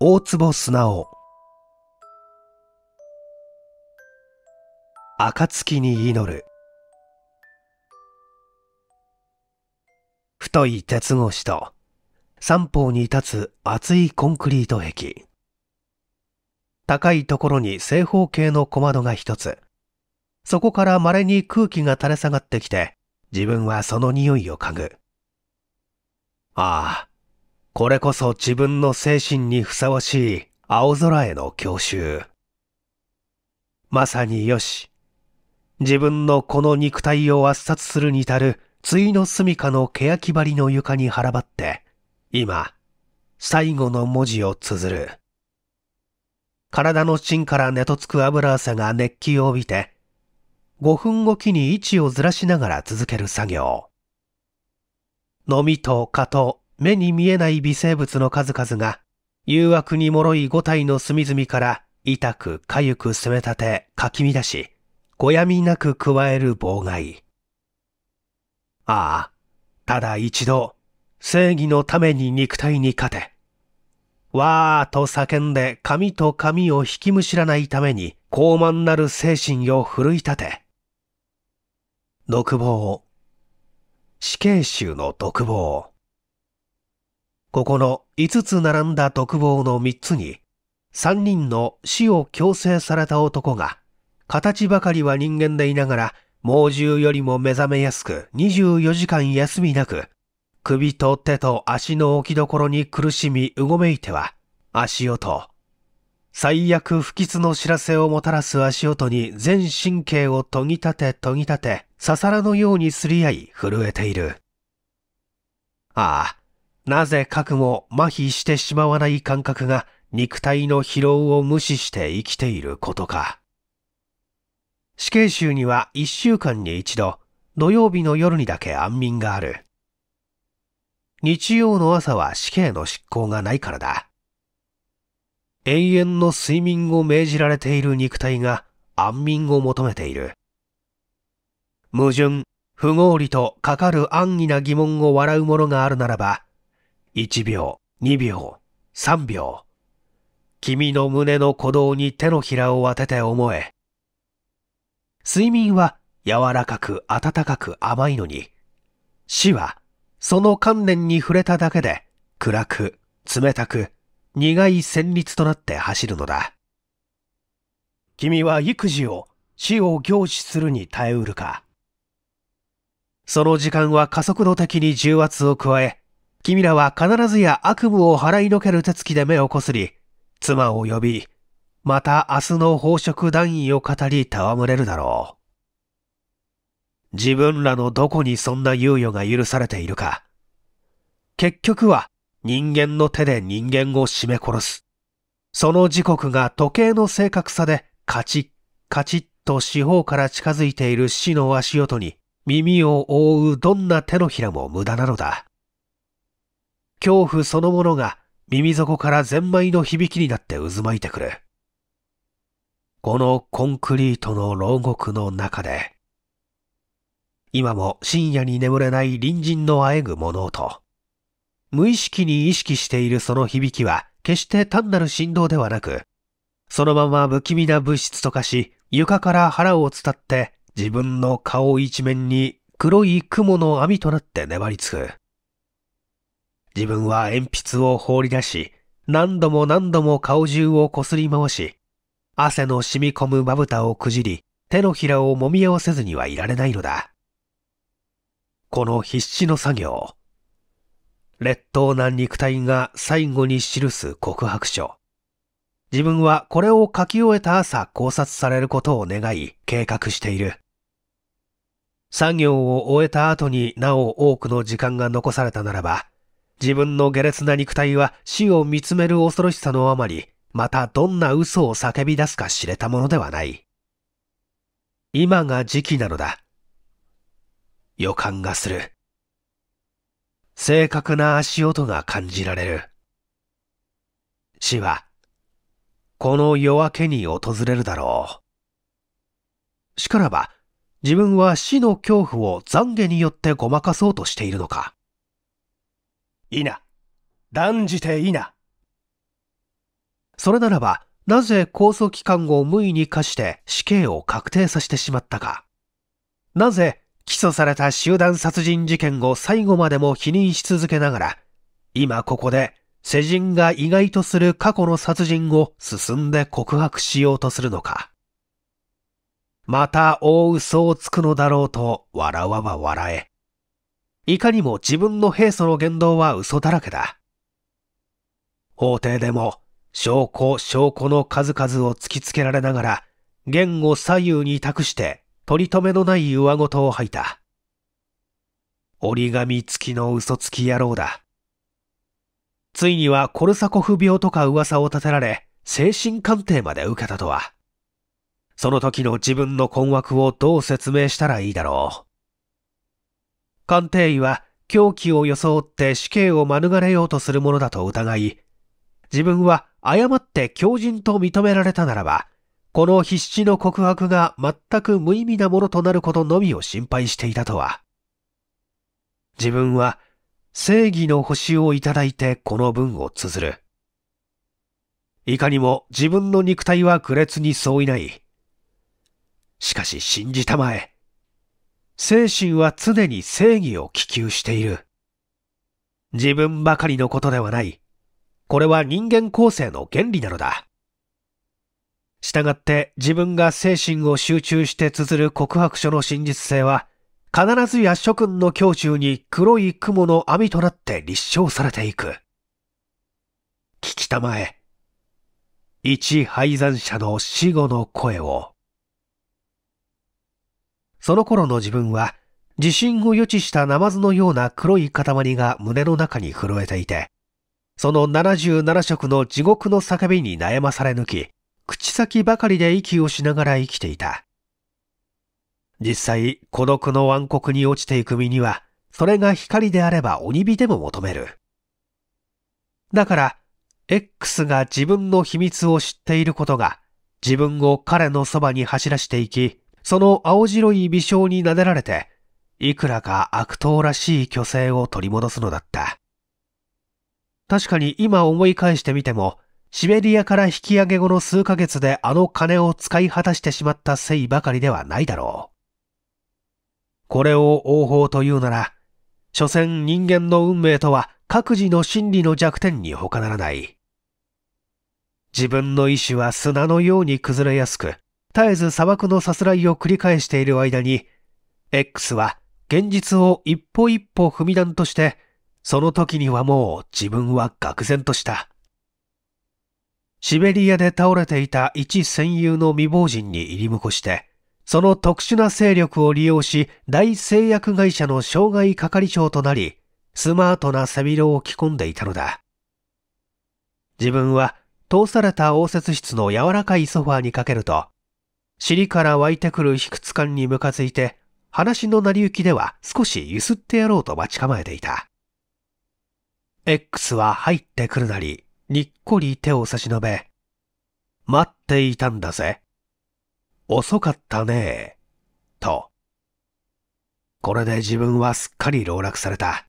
大坪砂を。暁に祈る太い鉄格子と三方に立つ厚いコンクリート壁高いところに正方形の小窓が一つそこから稀に空気が垂れ下がってきて自分はその匂いを嗅ぐああこれこそ自分の精神にふさわしい青空への郷愁。まさによし。自分のこの肉体を圧殺するに足る、対の住処の欅張りの床に腹ばって、今、最後の文字を綴る。体の芯から寝とつく油汗が熱気を帯びて、5分おきに位置をずらしながら続ける作業。のみと蚊と目に見えない微生物の数々が、誘惑に脆い五体の隅々から痛く痒く攻め立て、かき乱し、ごやみなく加える妨害。ああ、ただ一度、正義のために肉体に勝て。わーと叫んで髪と髪を引きむしらないために傲慢なる精神を奮い立て。独房。死刑囚の独房。ここの5つ並んだ独房の3つに、3人の死を強制された男が、形ばかりは人間でいながら、猛獣よりも目覚めやすく24時間休みなく、首と手と足の置き所に苦しみうごめいては、足音。最悪不吉の知らせをもたらす足音に全神経を研ぎ立て研ぎ立て、ささらのようにすり合い震えている。ああ、なぜ核も麻痺してしまわない感覚が肉体の疲労を無視して生きていることか。死刑囚には一週間に一度、土曜日の夜にだけ安眠がある。日曜の朝は死刑の執行がないからだ。永遠の睡眠を命じられている肉体が安眠を求めている。矛盾、不合理とかかる安易な疑問を笑う者があるならば、1秒、2秒、3秒。君の胸の鼓動に手のひらを当てて思え。睡眠は柔らかく暖かく甘いのに、死はその観念に触れただけで暗く、冷たく、苦い旋律となって走るのだ。君は育児を、死を凝視するに耐えうるか。その時間は加速度的に重圧を加え、君らは必ずや悪夢を払いのける手つきで目をこすり、妻を呼び、また明日の宝飾団員を語り戯れるだろう。自分らのどこにそんな猶予が許されているか。結局は人間の手で人間を絞め殺す。その時刻が時計の正確さでカチッカチッと四方から近づいている死の足音に耳を覆うどんな手のひらも無駄なのだ。恐怖そのものが耳底からゼンマイの響きになって渦巻いてくる。このコンクリートの牢獄の中で、今も深夜に眠れない隣人のあえぐ物音。無意識に意識しているその響きは、決して単なる振動ではなく、そのまま不気味な物質と化し、床から腹を伝って自分の顔一面に黒い雲の網となって粘りつく。自分は鉛筆を放り出し、何度も何度も顔中をこすり回し、汗の染み込むまぶたをくじり、手のひらをもみ合わせずにはいられないのだ。この必死の作業。劣等な肉体が最後に記す告白書。自分はこれを書き終えた朝考察されることを願い計画している。作業を終えた後になお多くの時間が残されたならば、自分の下劣な肉体は死を見つめる恐ろしさのあまり、またどんな嘘を叫び出すか知れたものではない。今が時期なのだ。予感がする。正確な足音が感じられる。死は、この夜明けに訪れるだろう。しからば、自分は死の恐怖を懺悔によってごまかそうとしているのか。いな。断じていな。それならば、なぜ控訴期間を無意に課して死刑を確定させてしまったか。なぜ起訴された集団殺人事件を最後までも否認し続けながら、今ここで世人が意外とする過去の殺人を進んで告白しようとするのか。また大嘘をつくのだろうと笑わは笑え。いかにも自分の兵素の言動は嘘だらけだ。法廷でも証拠証拠の数々を突きつけられながら、言語左右に託して取り留めのない上とを吐いた。折り紙付きの嘘つき野郎だ。ついにはコルサコフ病とか噂を立てられ、精神鑑定まで受けたとは。その時の自分の困惑をどう説明したらいいだろう。鑑定医は狂気を装って死刑を免れようとするものだと疑い、自分は誤って狂人と認められたならば、この必死の告白が全く無意味なものとなることのみを心配していたとは。自分は正義の星をいただいてこの文を綴る。いかにも自分の肉体は苦烈に相違ない。しかし信じたまえ。精神は常に正義を希求している。自分ばかりのことではない。これは人間構成の原理なのだ。従って自分が精神を集中して綴る告白書の真実性は、必ずや諸君の胸中に黒い雲の網となって立証されていく。聞きたまえ。一敗残者の死後の声を。その頃の自分は、地震を予知したナマズのような黒い塊が胸の中に震えていて、その77色の地獄の叫びに悩まされ抜き、口先ばかりで息をしながら生きていた。実際、孤独の暗黒に落ちていく身には、それが光であれば鬼火でも求める。だから、X が自分の秘密を知っていることが、自分を彼のそばに走らしていき、その青白い微笑になでられて、いくらか悪党らしい虚勢を取り戻すのだった。確かに今思い返してみても、シベリアから引き上げ後の数ヶ月であの金を使い果たしてしまったせいばかりではないだろう。これを応報というなら、所詮人間の運命とは各自の心理の弱点に他ならない。自分の意志は砂のように崩れやすく、絶えず砂漠のさすらいを繰り返している間に、X は現実を一歩一歩踏み段として、その時にはもう自分は愕然とした。シベリアで倒れていた一戦友の未亡人に入り婿して、その特殊な勢力を利用し、大製薬会社の障害係長となり、スマートな背広を着込んでいたのだ。自分は、通された応接室の柔らかいソファーにかけると、尻から湧いてくる卑屈感にムカついて、話の成り行きでは少し揺すってやろうと待ち構えていた。X は入ってくるなり、にっこり手を差し伸べ、待っていたんだぜ。遅かったねと。これで自分はすっかり籠絡された。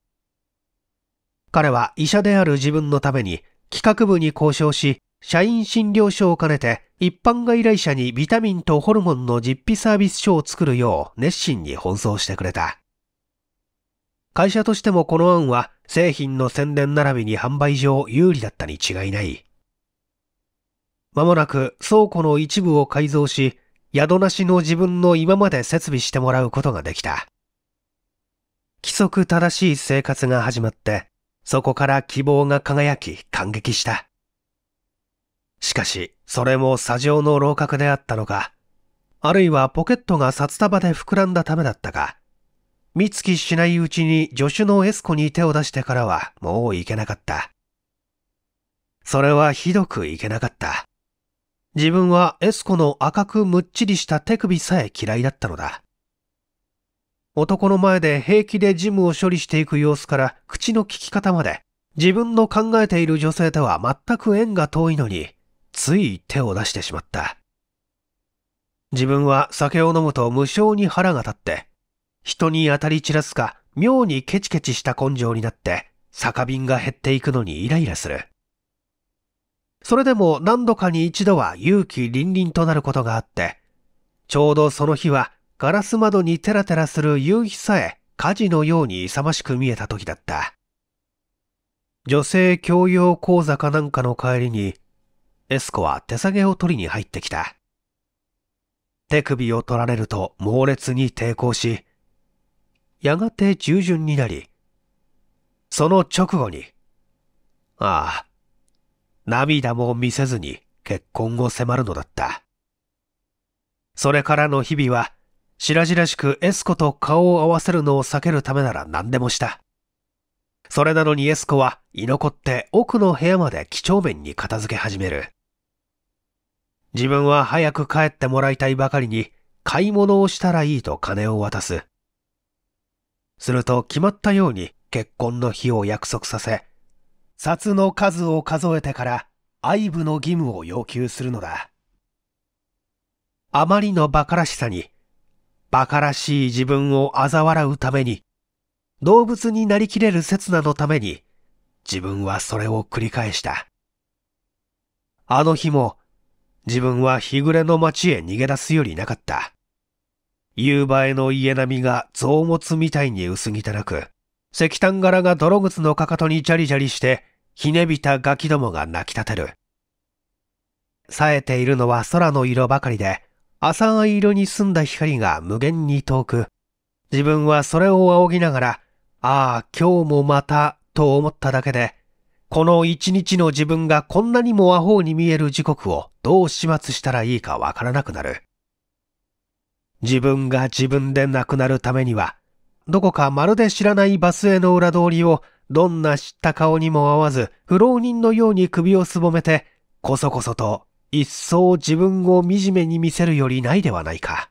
彼は医者である自分のために企画部に交渉し、社員診療所を兼ねて一般外来者にビタミンとホルモンの実費サービス書を作るよう熱心に奔走してくれた。会社としてもこの案は製品の宣伝並びに販売上有利だったに違いない。まもなく倉庫の一部を改造し、宿なしの自分の今まで設備してもらうことができた。規則正しい生活が始まって、そこから希望が輝き感激した。しかし、それも砂上の楼閣であったのか、あるいはポケットが札束で膨らんだためだったか、見つきしないうちに助手のエスコに手を出してからはもう行けなかった。それはひどくいけなかった。自分はエスコの赤くむっちりした手首さえ嫌いだったのだ。男の前で平気でジムを処理していく様子から口の利き方まで自分の考えている女性とは全く縁が遠いのについ手を出してしまった。自分は酒を飲むと無性に腹が立って、人に当たり散らすか、妙にケチケチした根性になって、酒瓶が減っていくのにイライラする。それでも何度かに一度は勇気凛々となることがあって、ちょうどその日はガラス窓にテラテラする夕日さえ火事のように勇ましく見えた時だった。女性教養講座かなんかの帰りにエスコは手下げを取りに入ってきた。手首を取られると猛烈に抵抗し、やがて従順になり、その直後に、ああ、涙も見せずに結婚を迫るのだった。それからの日々は、白々しくエスコと顔を合わせるのを避けるためなら何でもした。それなのにエスコは居残って奥の部屋まで几帳面に片付け始める。自分は早く帰ってもらいたいばかりに、買い物をしたらいいと金を渡す。すると決まったように結婚の日を約束させ、札の数を数えてから愛部の義務を要求するのだ。あまりの馬鹿らしさに、馬鹿らしい自分を嘲笑うために、動物になりきれる刹那のために、自分はそれを繰り返した。あの日も自分は日暮れの町へ逃げ出すよりなかった。夕映えの家並みが増物みたいに薄汚く、石炭柄が泥靴のかかとにジャリジャリして、ひねびたガキどもが泣き立てる。冴えているのは空の色ばかりで、浅い色に澄んだ光が無限に遠く、自分はそれを仰ぎながら、ああ、今日もまた、と思っただけで、この一日の自分がこんなにもアホに見える時刻をどう始末したらいいかわからなくなる。自分が自分で亡くなるためには、どこかまるで知らないバスへの裏通りをどんな知った顔にも合わず不老人のように首をすぼめて、こそこそと一層自分を惨めに見せるよりないではないか。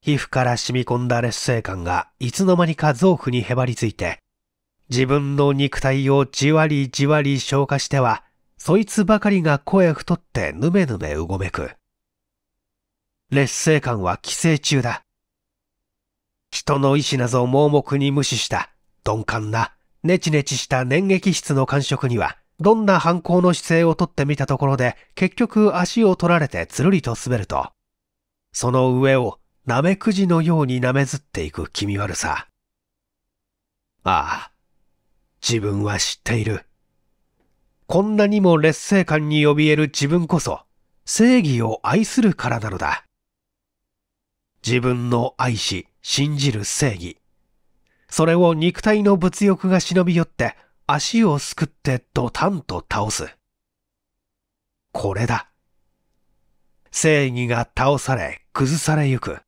皮膚から染み込んだ劣勢感がいつの間にか臓腑にへばりついて、自分の肉体をじわりじわり消化しては、そいつばかりが声太ってぬめぬめうごめく。劣勢感は寄生虫だ。人の意志なぞ盲目に無視した鈍感なネチネチした粘液質の感触にはどんな反抗の姿勢をとってみたところで結局足を取られてつるりと滑るとその上をなめくじのようになめずっていく気味悪さああ自分は知っている。こんなにも劣勢感に怯える自分こそ、正義を愛するからなのだ。自分の愛し、信じる正義。それを肉体の物欲が忍び寄って、足をすくってドタンと倒す。これだ。正義が倒され、崩されゆく。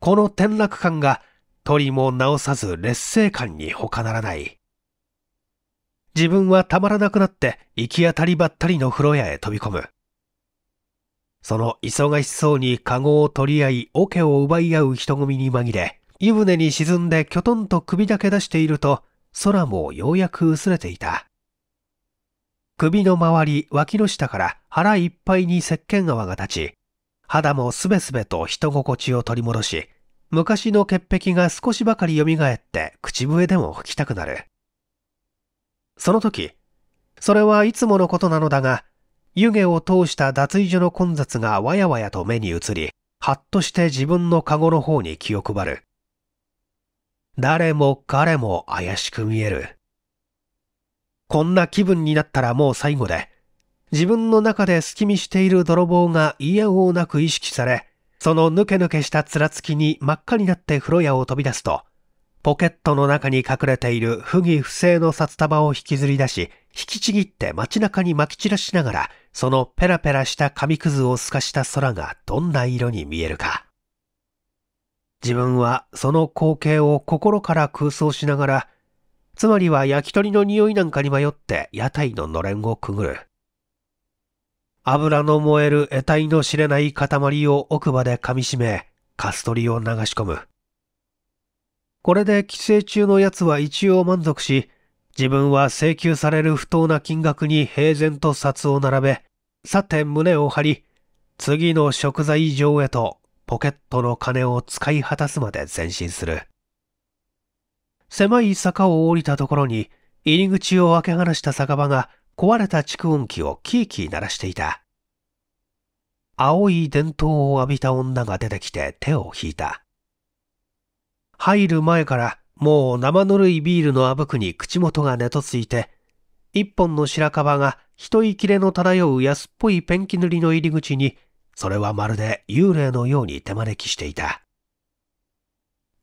この転落感が、取りも直さず劣勢感に他ならない。自分はたまらなくなって行き当たりばったりの風呂屋へ飛び込む。その忙しそうにカゴを取り合い、桶を奪い合う人混みに紛れ、湯船に沈んできょとんと首だけ出していると、空もようやく薄れていた。首の周り、脇の下から腹いっぱいに石鹸泡が立ち、肌もすべすべと人心地を取り戻し、昔の潔癖が少しばかり蘇って口笛でも吹きたくなる。その時、それはいつものことなのだが、湯気を通した脱衣所の混雑がわやわやと目に映り、はっとして自分のカゴの方に気を配る。誰も彼も怪しく見える。こんな気分になったらもう最後で、自分の中で隙見している泥棒が嫌おなく意識され、そのぬけぬけしたつらつきに真っ赤になって風呂屋を飛び出すと、ポケットの中に隠れている不義不正の札束を引きずり出し、引きちぎって街中に撒き散らしながら、そのペラペラした紙くずを透かした空がどんな色に見えるか。自分はその光景を心から空想しながら、つまりは焼き鳥の匂いなんかに迷って屋台ののれんをくぐる。油の燃える得体の知れない塊を奥歯で噛みしめ、カストリを流し込む。これで寄生虫のやつは一応満足し、自分は請求される不当な金額に平然と札を並べ、さて胸を張り、次の食材場へとポケットの金を使い果たすまで前進する。狭い坂を降りたところに、入り口を開け放した酒場が壊れた蓄音機をキーキー鳴らしていた。青い伝統を浴びた女が出てきて手を引いた。入る前からもう生ぬるいビールのあぶくに口元がねとついて、一本の白樺が一息れの漂う安っぽいペンキ塗りの入り口に、それはまるで幽霊のように手招きしていた。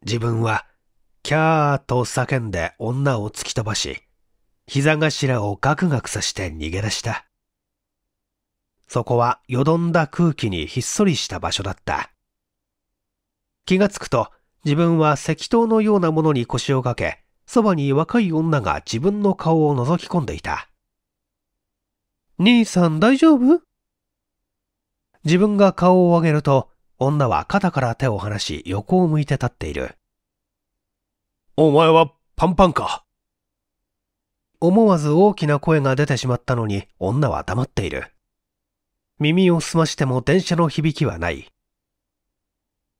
自分は、キャーと叫んで女を突き飛ばし、膝頭をガクガクさして逃げ出した。そこはよどんだ空気にひっそりした場所だった。気がつくと、自分は石灯のようなものに腰をかけ、そばに若い女が自分の顔を覗き込んでいた。兄さん大丈夫自分が顔を上げると、女は肩から手を離し横を向いて立っている。お前はパンパンか。思わず大きな声が出てしまったのに女は黙っている。耳を澄ましても電車の響きはない。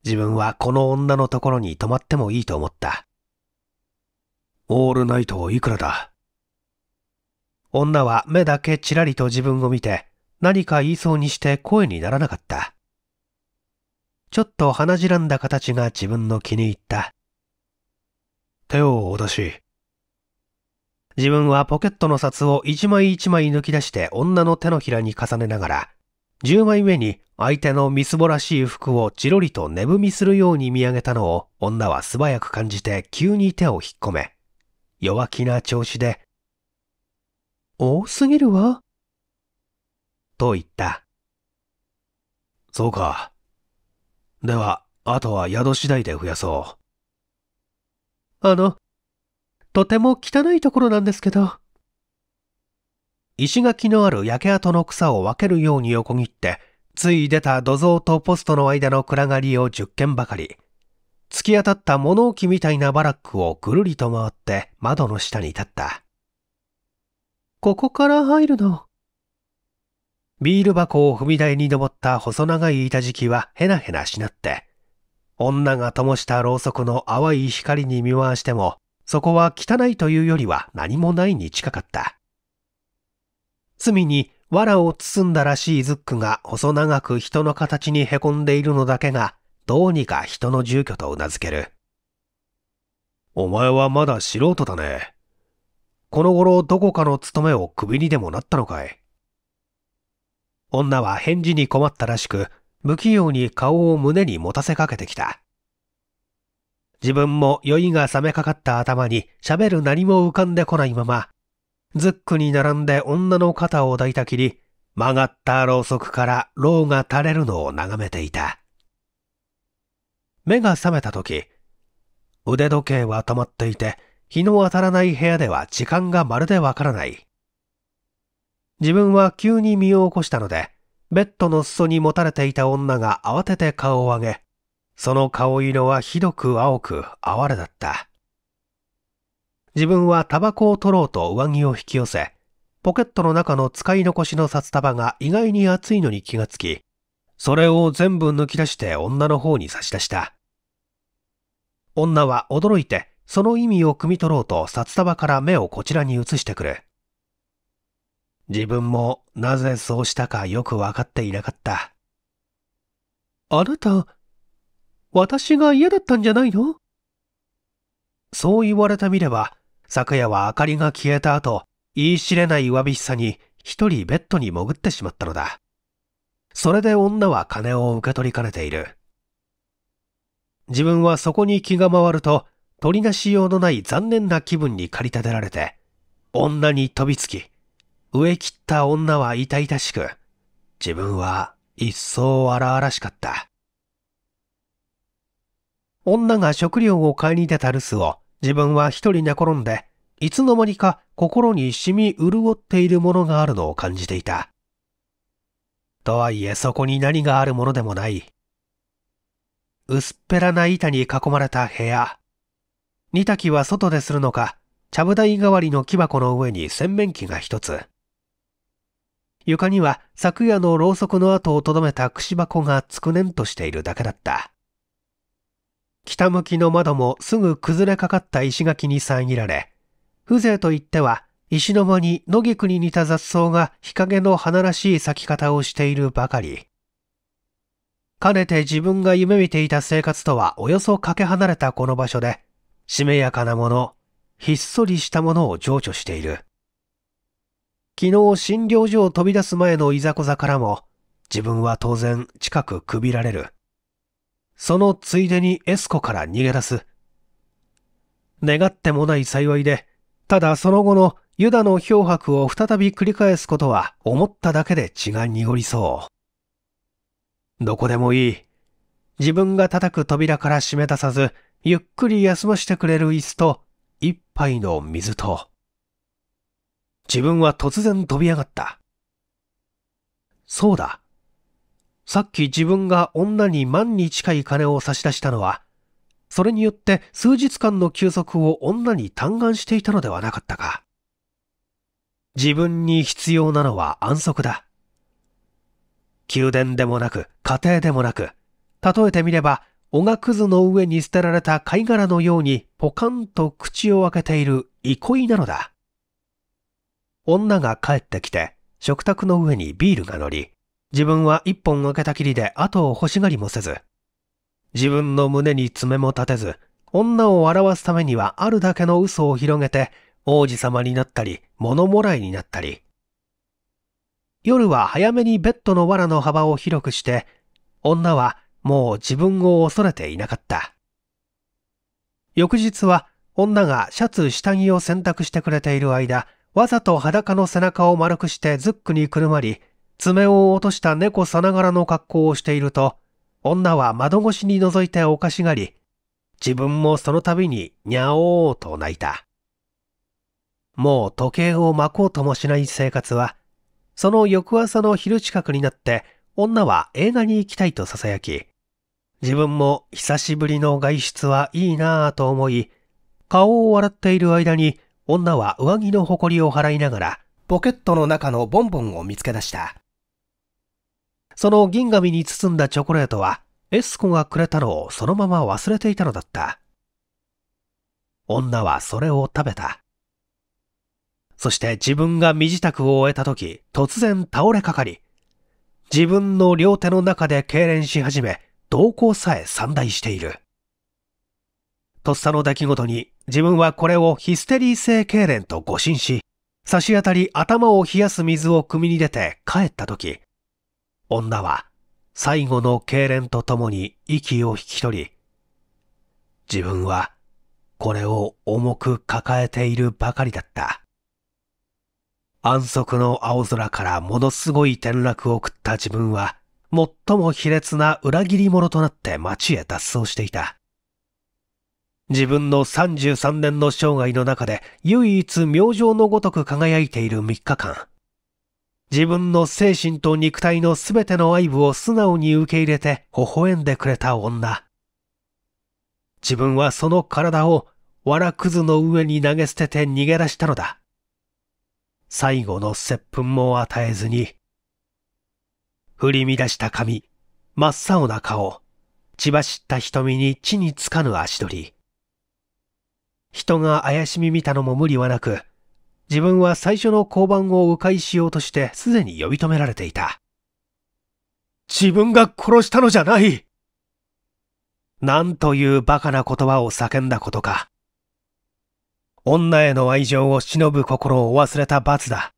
自分はこの女のところに泊まってもいいと思った。オールナイトいくらだ女は目だけちらりと自分を見て何か言いそうにして声にならなかった。ちょっと鼻じらんだ形が自分の気に入った。手をお出し。自分はポケットの札を一枚一枚抜き出して女の手のひらに重ねながら、10枚目に相手のみすぼらしい服をじろりと寝踏みするように見上げたのを女は素早く感じて急に手を引っ込め、弱気な調子で、多すぎるわ。と言った。そうか。では、あとは宿次第で増やそう。あの、とても汚いところなんですけど。石垣のある焼け跡の草を分けるように横切って、つい出た土蔵とポストの間の暗がりを10軒ばかり、突き当たった物置みたいなバラックをぐるりと回って窓の下に立った。ここから入るの。ビール箱を踏み台に登った細長い板敷きはヘナヘナしなって、女が灯したろうそくの淡い光に見回しても、そこは汚いというよりは何もないに近かった。罪に藁を包んだらしいズックが細長く人の形にへこんでいるのだけが、どうにか人の住居とうなずける。お前はまだ素人だね。この頃どこかの務めをクビにでもなったのかい。女は返事に困ったらしく、不器用に顔を胸に持たせかけてきた。自分も酔いが冷めかかった頭に喋る何も浮かんでこないまま、ズックに並んで女の肩を抱いたきり、曲がったろうそくから牢が垂れるのを眺めていた。目が覚めた時、腕時計は止まっていて、日の当たらない部屋では時間がまるでわからない。自分は急に身を起こしたので、ベッドの裾に持たれていた女が慌てて顔を上げ、その顔色はひどく青く哀れだった。自分はタバコを取ろうと上着を引き寄せ、ポケットの中の使い残しの札束が意外に熱いのに気がつき、それを全部抜き出して女の方に差し出した。女は驚いて、その意味を汲み取ろうと札束から目をこちらに移してくる。自分もなぜそうしたかよくわかっていなかった。あなた、私が嫌だったんじゃないのそう言われてみれば、昨夜は明かりが消えた後、言い知れないわびしさに一人ベッドに潜ってしまったのだ。それで女は金を受け取りかねている。自分はそこに気が回ると、取りなしようのない残念な気分に駆り立てられて、女に飛びつき、植え切った女は痛々しく、自分は一層荒々しかった。女が食料を買いに出た留守を自分は一人寝転んで、いつの間にか心に染み潤っているものがあるのを感じていた。とはいえそこに何があるものでもない。薄っぺらな板に囲まれた部屋。煮炊きは外でするのか、ちゃぶ台代わりの木箱の上に洗面器が一つ。床には昨夜のろうそくの跡をとどめた串箱がつくねんとしているだけだった。北向きの窓もすぐ崩れかかった石垣に遮られ、風情といっては石の間に野菊に似た雑草が日陰の花らしい咲き方をしているばかり。かねて自分が夢見ていた生活とはおよそかけ離れたこの場所で、しめやかなもの、ひっそりしたものを情緒している。昨日診療所を飛び出す前のいざこざからも、自分は当然近くくびられる。そのついでにエスコから逃げ出す。願ってもない幸いで、ただその後のユダの漂白を再び繰り返すことは思っただけで血が濁りそう。どこでもいい。自分が叩く扉から閉め出さず、ゆっくり休ませてくれる椅子と、一杯の水と。自分は突然飛び上がった。そうだ。さっき自分が女に万に近い金を差し出したのは、それによって数日間の休息を女に嘆願していたのではなかったか。自分に必要なのは安息だ。宮殿でもなく、家庭でもなく、例えてみれば、おがくずの上に捨てられた貝殻のようにポカンと口を開けている憩いなのだ。女が帰ってきて、食卓の上にビールが乗り、自分は一本開けたきりで後を欲しがりもせず、自分の胸に爪も立てず、女を笑わすためにはあるだけの嘘を広げて、王子様になったり、物もらいになったり。夜は早めにベッドの藁の幅を広くして、女はもう自分を恐れていなかった。翌日は女がシャツ下着を洗濯してくれている間、わざと裸の背中を丸くしてズックにくるまり、爪を落とした猫さながらの格好をしていると、女は窓越しに覗いておかしがり、自分もその度ににゃおーと泣いた。もう時計を巻こうともしない生活は、その翌朝の昼近くになって女は映画に行きたいと囁き、自分も久しぶりの外出はいいなぁと思い、顔を洗っている間に女は上着の埃を払いながらポケットの中のボンボンを見つけ出した。その銀紙に包んだチョコレートは、エスコがくれたのをそのまま忘れていたのだった。女はそれを食べた。そして自分が身支度を終えた時、突然倒れかかり、自分の両手の中で痙攣し始め、動向さえ散大している。とっさの出来事に、自分はこれをヒステリー性痙攣と誤診し、差し当たり頭を冷やす水を汲みに出て帰った時、女は最後の痙攣とともに息を引き取り、自分はこれを重く抱えているばかりだった。安息の青空からものすごい転落を食った自分は、最も卑劣な裏切り者となって町へ脱走していた。自分の33年の生涯の中で唯一明星のごとく輝いている3日間。自分の精神と肉体のすべての愛部を素直に受け入れて微笑んでくれた女。自分はその体を藁くずの上に投げ捨てて逃げ出したのだ。最後の接吻も与えずに。振り乱した髪、真っ青な顔、血走った瞳に地につかぬ足取り。人が怪しみ見たのも無理はなく、自分は最初の交番を迂回しようとしてすでに呼び止められていた。自分が殺したのじゃないなんという馬鹿な言葉を叫んだことか。女への愛情を忍ぶ心を忘れた罰だ。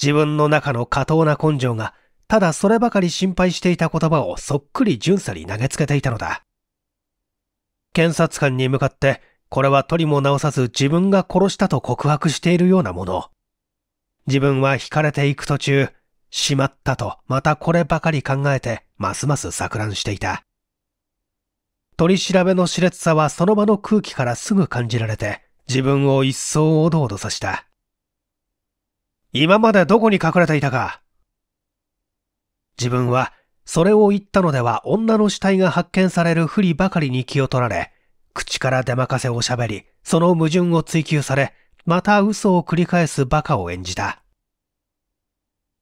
自分の中の過当な根性が、ただそればかり心配していた言葉をそっくり巡査に投げつけていたのだ。検察官に向かってこれは取りも直さず自分が殺したと告白しているようなもの。自分は惹かれていく途中、しまったとまたこればかり考えてますます錯乱していた。取り調べの熾烈さはその場の空気からすぐ感じられて、自分を一層おどおどさした。今までどこに隠れていたか自分は、それを言ったのでは女の死体が発見される不利ばかりに気を取られ、口から出まかせをしゃべり、その矛盾を追求され、また嘘を繰り返す馬鹿を演じた。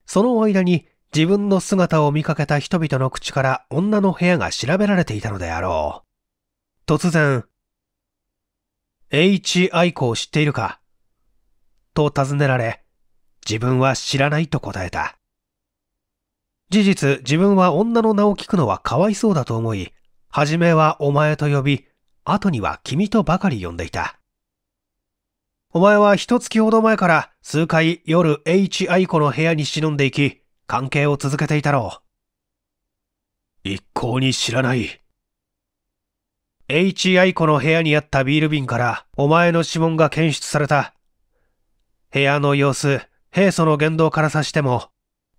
その間に自分の姿を見かけた人々の口から女の部屋が調べられていたのであろう。突然、H 愛子を知っているかと尋ねられ、自分は知らないと答えた。事実、自分は女の名を聞くのはかわいそうだと思い、はじめはお前と呼び、後には君とばかり呼んでいた。お前は一月ほど前から数回夜 H 愛子の部屋に忍んでいき、関係を続けていたろう。一向に知らない。H 愛子の部屋にあったビール瓶からお前の指紋が検出された。部屋の様子、平素の言動から察しても、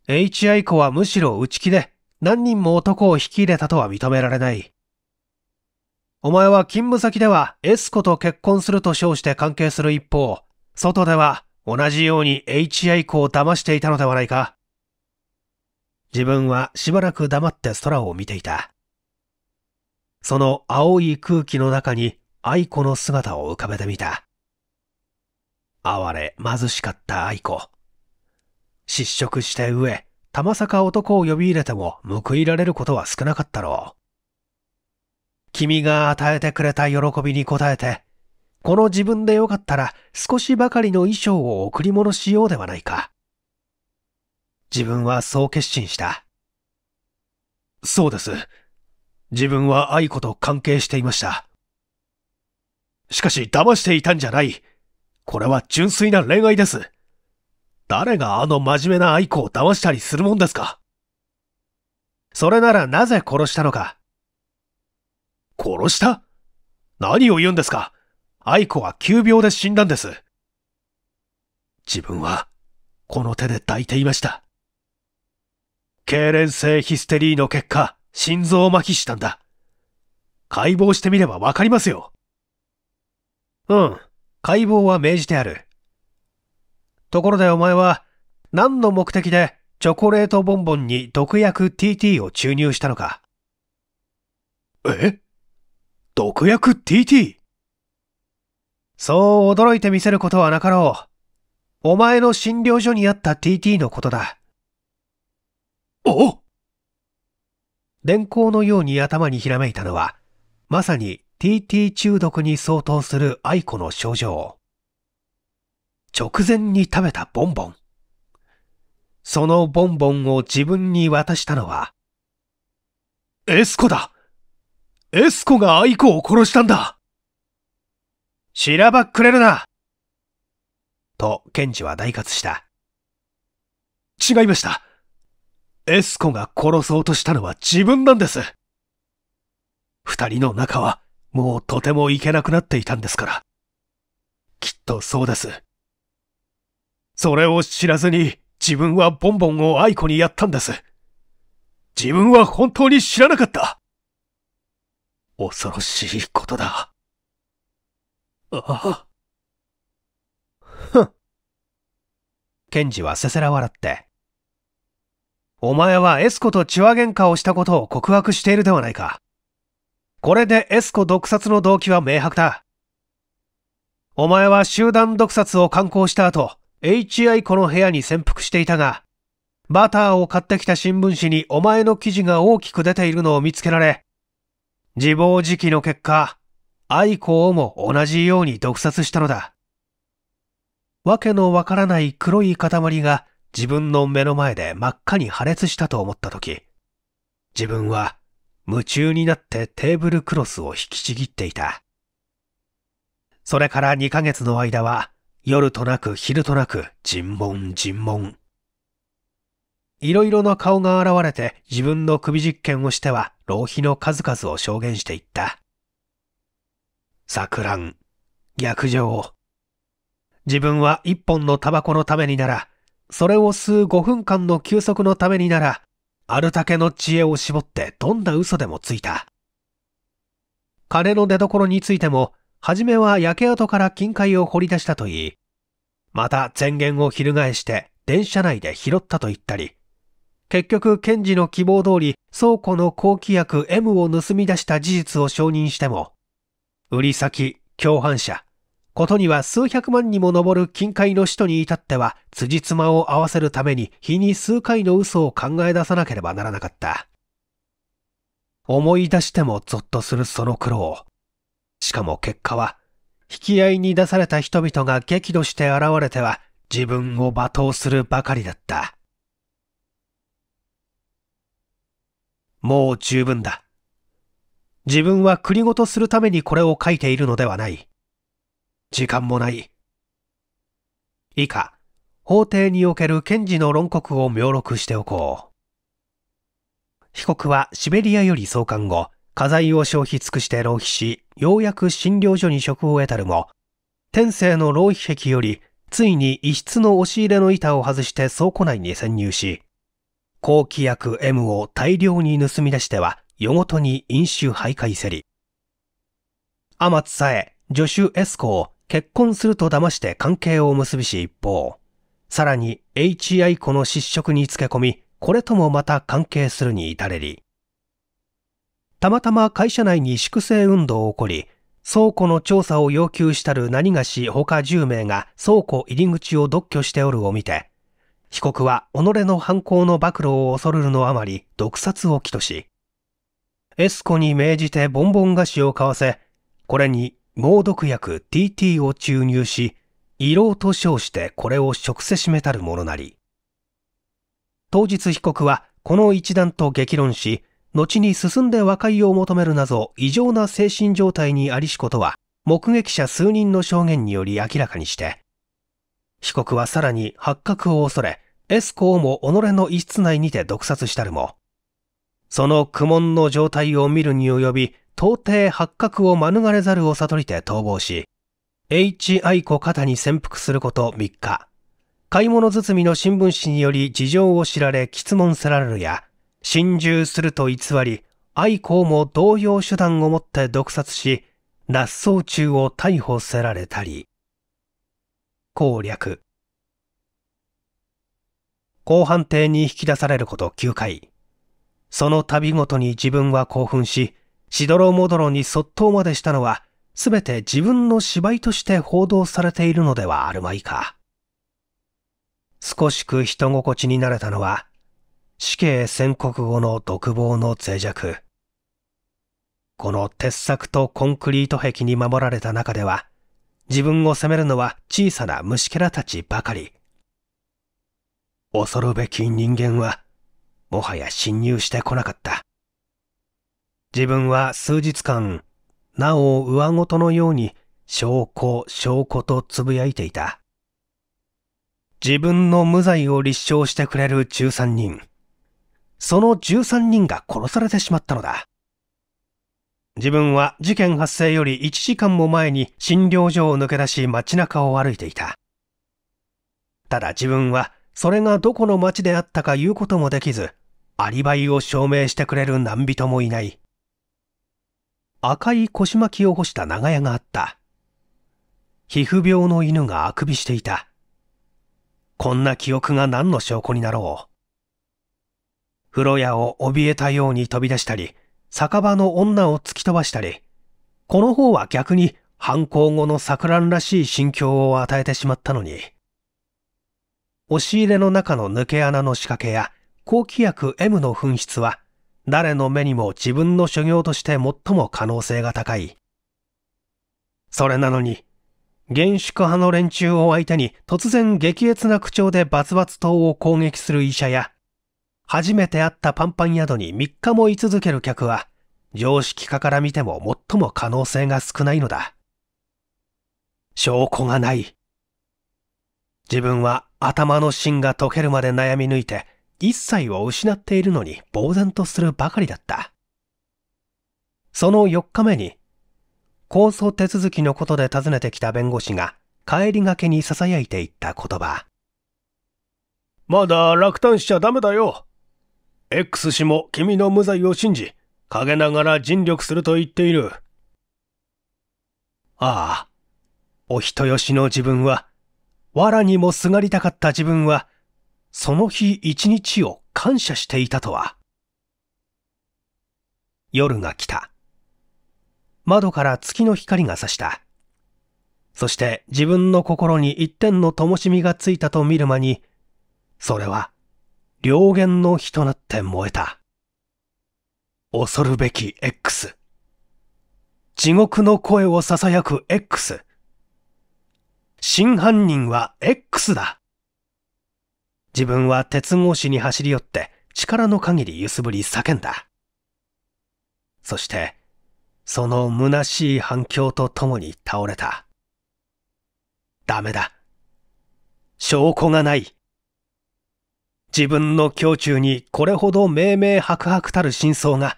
H 愛子はむしろ内気で何人も男を引き入れたとは認められない。お前は勤務先では S 子と結婚すると称して関係する一方、外では同じように HI 子を騙していたのではないか自分はしばらく黙って空を見ていた。その青い空気の中に愛子の姿を浮かべてみた。哀れ貧しかった愛子。失職して上、たまさか男を呼び入れても報いられることは少なかったろう。君が与えてくれた喜びに応えて、この自分でよかったら少しばかりの衣装を贈り物しようではないか。自分はそう決心した。そうです。自分は愛子と関係していました。しかし騙していたんじゃない。これは純粋な恋愛です。誰があの真面目な愛子を騙したりするもんですかそれならなぜ殺したのか殺した何を言うんですか愛子は急病で死んだんです。自分は、この手で抱いていました。痙攣性ヒステリーの結果、心臓麻痺したんだ。解剖してみればわかりますよ。うん、解剖は命じてある。ところでお前は、何の目的でチョコレートボンボンに毒薬 TT を注入したのかえ毒薬 TT! そう驚いてみせることはなかろう。お前の診療所にあった TT のことだ。お電光のように頭にひらめいたのは、まさに TT 中毒に相当する愛子の症状。直前に食べたボンボン。そのボンボンを自分に渡したのは、エスコだエスコがアイコを殺したんだしらばっくれるなと、検事は大喝した。違いました。エスコが殺そうとしたのは自分なんです。二人の仲は、もうとてもいけなくなっていたんですから。きっとそうです。それを知らずに、自分はボンボンをアイコにやったんです。自分は本当に知らなかった。恐ろしいことだ。ああ。ふん。ケンジはせせら笑って。お前はエスコとチワ喧嘩をしたことを告白しているではないか。これでエスコ毒殺の動機は明白だ。お前は集団毒殺を敢行した後、HI 子の部屋に潜伏していたが、バターを買ってきた新聞紙にお前の記事が大きく出ているのを見つけられ、自暴自棄の結果、愛子をも同じように毒殺したのだ。わけのわからない黒い塊が自分の目の前で真っ赤に破裂したと思った時、自分は夢中になってテーブルクロスを引きちぎっていた。それから2ヶ月の間は夜となく昼となく尋問尋問。いろいろな顔が現れて自分の首実験をしては浪費の数々を証言していった。錯乱、逆上。自分は一本のタバコのためになら、それを吸う5分間の休息のためになら、あるけの知恵を絞ってどんな嘘でもついた。金の出所についても、初めは焼け跡から金塊を掘り出したといい、また前言を翻して電車内で拾ったと言ったり、結局、検事の希望通り、倉庫の後期薬 M を盗み出した事実を承認しても、売り先、共犯者、ことには数百万にも上る近海の使徒に至っては、辻褄を合わせるために日に数回の嘘を考え出さなければならなかった。思い出してもゾッとするその苦労。しかも結果は、引き合いに出された人々が激怒して現れては、自分を罵倒するばかりだった。もう十分だ。自分は国ごとするためにこれを書いているのではない。時間もない。以下、法廷における検事の論告を明録しておこう。被告はシベリアより送還後、家財を消費尽くして浪費し、ようやく診療所に職を得たるも、天性の浪費癖より、ついに一室の押し入れの板を外して倉庫内に潜入し、後期薬 M を大量に盗み出しては、夜ごとに飲酒徘徊せり。天津さえ、助手エスコを結婚すると騙して関係を結びし一方、さらに HI 子の失職につけ込み、これともまた関係するに至れり。たまたま会社内に粛清運動を起こり、倉庫の調査を要求したる何がし他10名が倉庫入り口を独居しておるを見て、被告は己の犯行の暴露を恐るるのあまり毒殺を起とし、エスコに命じてボンボン菓子を買わせ、これに猛毒薬 TT を注入し、胃ろうと称してこれを食せしめたるものなり。当日被告はこの一段と激論し、後に進んで和解を求めるなど異常な精神状態にありしことは、目撃者数人の証言により明らかにして、被告はさらに発覚を恐れ、エスコーも己の一室内にて毒殺したるも、その苦悶の状態を見るに及び、到底発覚を免れざるを悟りて逃亡し、H. 愛子肩に潜伏すること3日、買い物包みの新聞紙により事情を知られ質問せられるや、心中すると偽り、愛子も同様手段をもって毒殺し、脱走中を逮捕せられたり、攻略後半艇に引き出されること9回その度ごとに自分は興奮ししどろもどろに卒倒までしたのは全て自分の芝居として報道されているのではあるまいか少しく人心地になれたのは死刑宣告後の独房の脆弱この鉄柵とコンクリート壁に守られた中では自分を責めるのは小さな虫けらたちばかり。恐るべき人間は、もはや侵入してこなかった。自分は数日間、なお上ごとのように証拠、証拠とつぶやいていた。自分の無罪を立証してくれる13人。その13人が殺されてしまったのだ。自分は事件発生より1時間も前に診療所を抜け出し街中を歩いていた。ただ自分はそれがどこの町であったか言うこともできず、アリバイを証明してくれる何人もいない。赤い腰巻きを干した長屋があった。皮膚病の犬があくびしていた。こんな記憶が何の証拠になろう。風呂屋を怯えたように飛び出したり、酒場の女を突き飛ばしたり、この方は逆に犯行後の錯乱らしい心境を与えてしまったのに、押し入れの中の抜け穴の仕掛けや、後期薬 M の紛失は、誰の目にも自分の所業として最も可能性が高い。それなのに、厳粛派の連中を相手に突然激烈な口調でバツバツ党を攻撃する医者や、初めて会ったパンパン宿に3日も居続ける客は、常識家から見ても最も可能性が少ないのだ。証拠がない。自分は頭の芯が溶けるまで悩み抜いて、一切を失っているのに呆然とするばかりだった。その4日目に、控訴手続きのことで訪ねてきた弁護士が、帰りがけに囁いていった言葉。まだ落胆しちゃダメだよ。X 氏も君の無罪を信じ、陰ながら尽力すると言っている。ああ、お人よしの自分は、藁にもすがりたかった自分は、その日一日を感謝していたとは。夜が来た。窓から月の光が差した。そして自分の心に一点の灯火がついたと見る間に、それは両弦の火となって燃えた。恐るべき X。地獄の声を囁く X。真犯人は X だ。自分は鉄格子に走り寄って力の限り揺すぶり叫んだ。そして、その虚しい反響とともに倒れた。ダメだ。証拠がない。自分の胸中にこれほど明明白々たる真相が、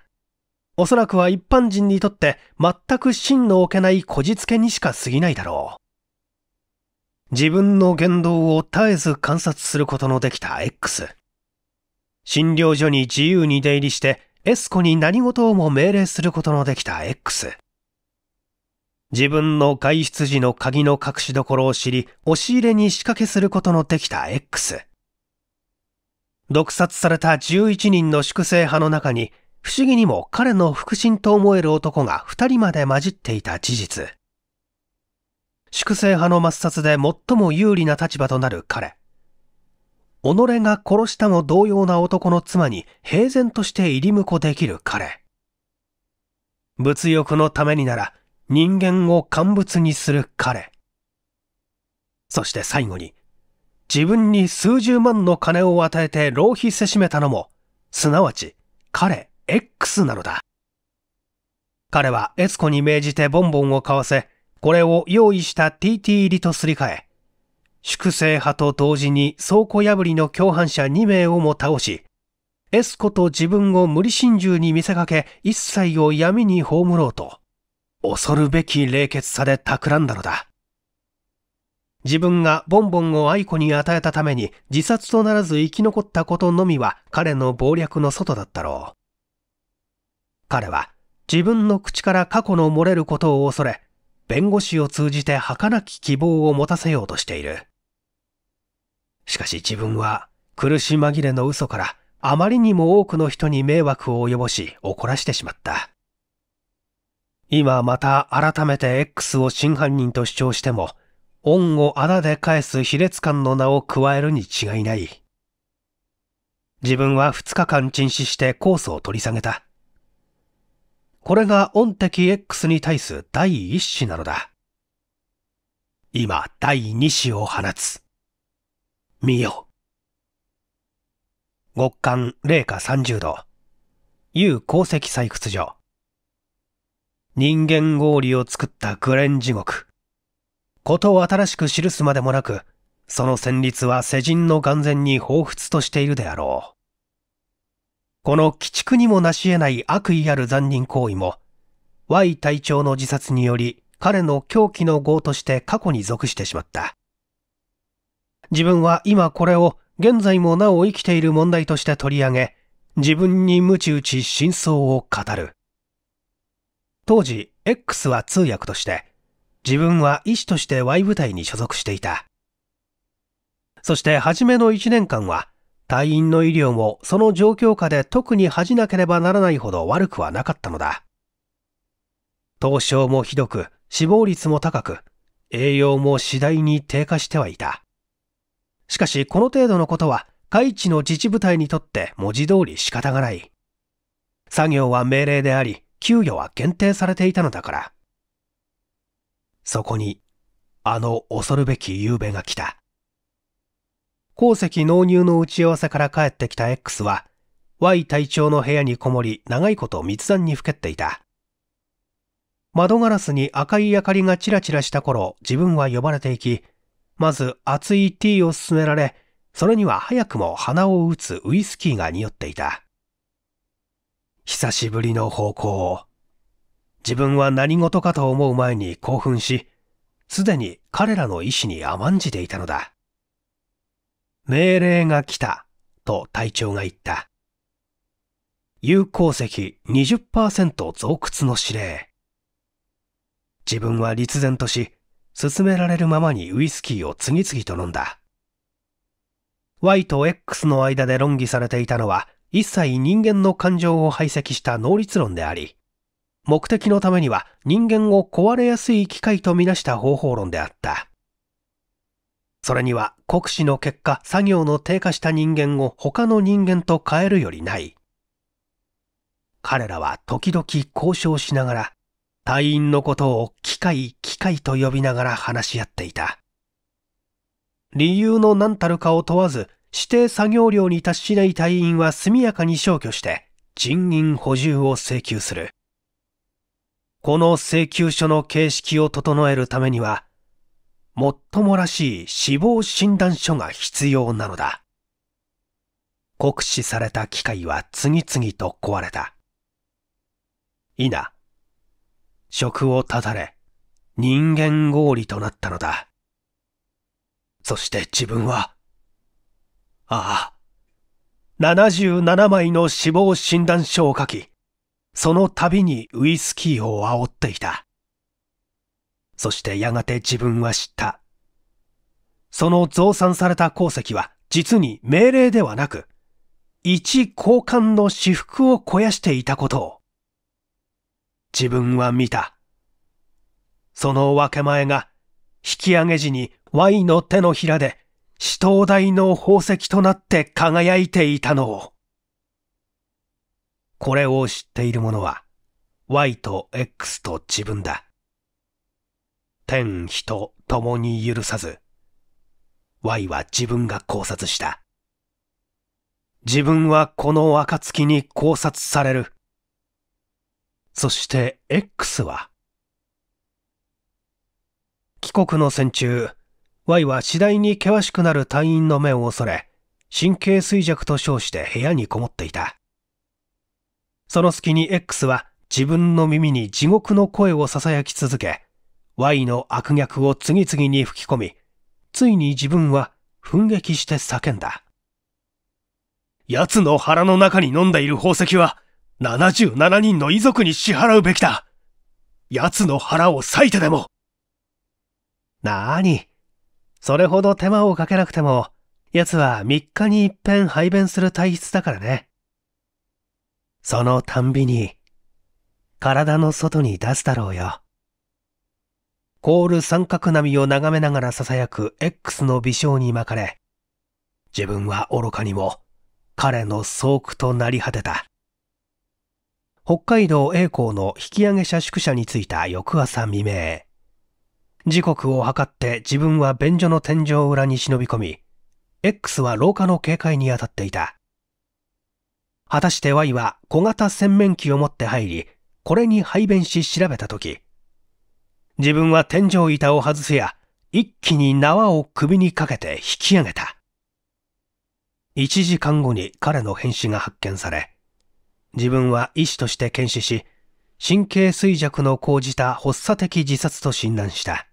おそらくは一般人にとって全く真の置けないこじつけにしか過ぎないだろう。自分の言動を絶えず観察することのできた X。診療所に自由に出入りして S 子に何事をも命令することのできた X。自分の外出時の鍵の隠し所を知り、押し入れに仕掛けすることのできた X。毒殺された11人の粛清派の中に、不思議にも彼の腹心と思える男が2人まで混じっていた事実。粛清派の抹殺で最も有利な立場となる彼。己が殺したも同様な男の妻に平然として入り婿できる彼。物欲のためになら人間を乾物にする彼。そして最後に、自分に数十万の金を与えて浪費せしめたのも、すなわち彼 X なのだ。彼はエツコに命じてボンボンを買わせ、これを用意した TT 入りとすり替え、粛清派と同時に倉庫破りの共犯者2名をも倒し、エスコと自分を無理心中に見せかけ一切を闇に葬ろうと、恐るべき冷血さで企んだのだ。自分がボンボンを愛子に与えたために自殺とならず生き残ったことのみは彼の謀略の外だったろう。彼は自分の口から過去の漏れることを恐れ、弁護士を通じて儚き希望を持たせようとしている。しかし自分は苦し紛れの嘘からあまりにも多くの人に迷惑を及ぼし怒らしてしまった。今また改めて X を真犯人と主張しても恩を穴で返す卑劣感の名を加えるに違いない。自分は2日間鎮死して控訴を取り下げた。これが恩敵 X に対す第1子なのだ。今、第2子を放つ。見よ。極寒零下30度。有鉱石採掘所。人間氷を作ったグレン地獄。ことを新しく記すまでもなく、その旋律は世人の眼前に彷彿としているであろう。この鬼畜にもなし得ない悪意ある残忍行為も、Y 隊長の自殺により彼の狂気の業として過去に属してしまった。自分は今これを現在もなお生きている問題として取り上げ、自分に鞭打ち真相を語る。当時、X は通訳として、自分は医師として Y 部隊に所属していた。そして初めの1年間は、隊員の医療もその状況下で特に恥じなければならないほど悪くはなかったのだ。凍傷もひどく、死亡率も高く、栄養も次第に低下してはいた。しかし、この程度のことは、海地の自治部隊にとって文字通り仕方がない。作業は命令であり、給与は限定されていたのだから。そこに、あの恐るべき夕べが来た。鉱石納入の打ち合わせから帰ってきた X は、Y 隊長の部屋にこもり、長いこと密談にふけっていた。窓ガラスに赤い明かりがチラチラした頃、自分は呼ばれていき、まず熱いティーを勧められ、それには早くも鼻を打つウイスキーが匂っていた。久しぶりの方向を。自分は何事かと思う前に興奮し、すでに彼らの意志に甘んじていたのだ。命令が来た、と隊長が言った。有効席20%増掘の指令。自分は立然とし、進められるままにウイスキーを次々と飲んだ。Y と X の間で論議されていたのは、一切人間の感情を排斥した能率論であり、目的のためには人間を壊れやすい機械とみなした方法論であった。それには国試の結果、作業の低下した人間を他の人間と変えるよりない。彼らは時々交渉しながら、隊員のことを機械、機械と呼びながら話し合っていた。理由の何たるかを問わず、指定作業量に達しない隊員は速やかに消去して、人員補充を請求する。この請求書の形式を整えるためには、もっともらしい死亡診断書が必要なのだ。酷使された機械は次々と壊れた。いな、職を断たれ、人間合理となったのだ。そして自分は、ああ、77枚の死亡診断書を書き、その度にウイスキーを煽っていた。そしてやがて自分は知った。その増産された鉱石は実に命令ではなく、一交換の私服を肥やしていたことを。自分は見た。その分け前が引き上げ時に Y の手のひらで死闘台の宝石となって輝いていたのを。これを知っている者は Y と X と自分だ。天、人、共に許さず、Y は自分が考察した。自分はこの暁に考察される。そして X は、帰国の戦中、Y は次第に険しくなる隊員の目を恐れ、神経衰弱と称して部屋にこもっていた。その隙に X は自分の耳に地獄の声を囁き続け、Y の悪逆を次々に吹き込み、ついに自分は奮撃して叫んだ。奴の腹の中に飲んでいる宝石は、77人の遺族に支払うべきだ。奴の腹を裂いてでも。なーに。それほど手間をかけなくても、奴は3日に一遍排便する体質だからね。そのたんびに、体の外に出すだろうよ。コール三角波を眺めながら囁く X の微笑に巻かれ、自分は愚かにも彼の倉庫となり果てた。北海道栄光の引き上げ者宿舎に着いた翌朝未明、時刻を計って自分は便所の天井裏に忍び込み、X は廊下の警戒に当たっていた。果たして Y は小型洗面器を持って入り、これに排便し調べたとき、自分は天井板を外すや、一気に縄を首にかけて引き上げた。1時間後に彼の変死が発見され、自分は医師として検視し、神経衰弱の講じた発作的自殺と診断した。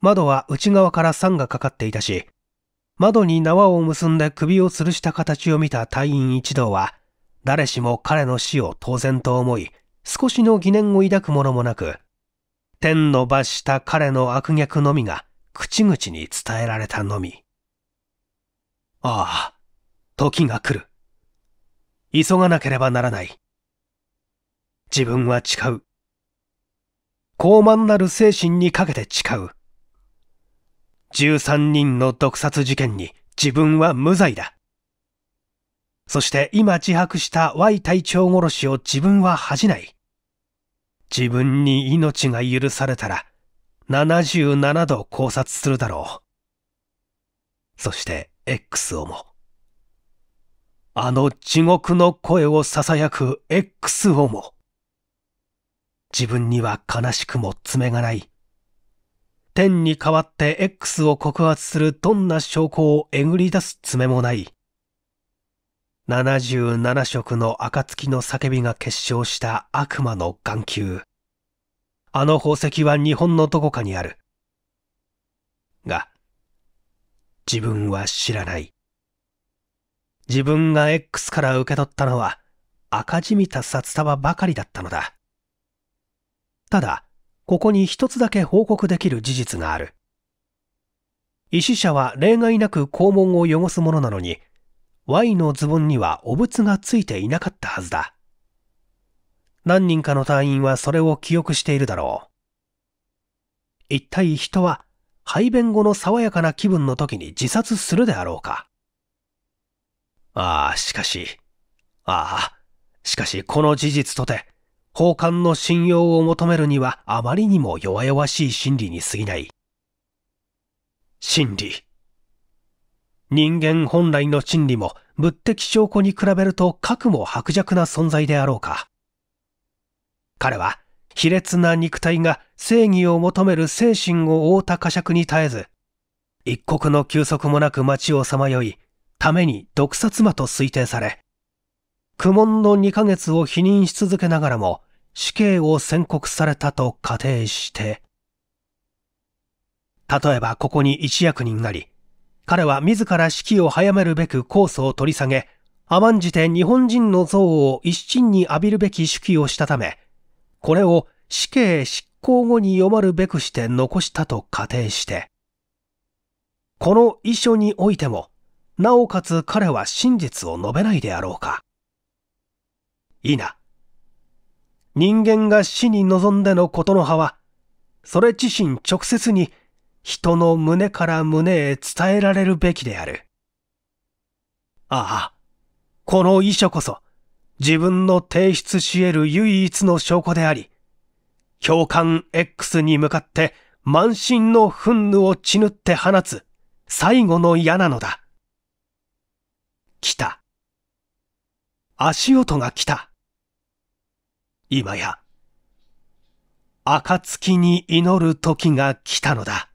窓は内側から酸がかかっていたし、窓に縄を結んで首を吊るした形を見た隊員一同は、誰しも彼の死を当然と思い、少しの疑念を抱くものもなく、天の罰した彼の悪逆のみが口々に伝えられたのみ。ああ、時が来る。急がなければならない。自分は誓う。高慢なる精神にかけて誓う。13人の毒殺事件に自分は無罪だ。そして今自白した Y 隊長殺しを自分は恥じない。自分に命が許されたら、77度考察するだろう。そして X をも。あの地獄の声を囁く X をも。自分には悲しくも爪がない天に代わって X を告発するどんな証拠をえぐり出す爪もない。77色の暁の叫びが結晶した悪魔の眼球。あの宝石は日本のどこかにある。が、自分は知らない。自分が X から受け取ったのは赤じみた札束ばかりだったのだ。ただ、ここに一つだけ報告できる事実がある。医師者は例外なく肛門を汚すものなのに、Y のズボンにはお仏がついていなかったはずだ。何人かの隊員はそれを記憶しているだろう。一体人は排便後の爽やかな気分の時に自殺するであろうか。ああ、しかし、ああ、しかしこの事実とて、交換の信用を求めるにはあまりにも弱々しい心理に過ぎない。心理。人間本来の心理も物的証拠に比べると核も薄弱な存在であろうか。彼は卑劣な肉体が正義を求める精神を覆った呵責に絶えず、一刻の休息もなく街をさまよい、ために毒殺魔と推定され、苦悶の2ヶ月を否認し続けながらも、死刑を宣告されたと仮定して、例えばここに一役になり、彼は自ら死期を早めるべく控訴を取り下げ、甘んじて日本人の憎悪を一身に浴びるべき手記をしたため、これを死刑執行後に読まるべくして残したと仮定して、この遺書においても、なおかつ彼は真実を述べないであろうか。いいな。人間が死に望んでのことの葉は、それ自身直接に人の胸から胸へ伝えられるべきである。ああ、この遺書こそ自分の提出し得る唯一の証拠であり、教官 X に向かって満身の憤怒を血ぬって放つ最後の矢なのだ。来た。足音が来た。今や、暁に祈る時が来たのだ。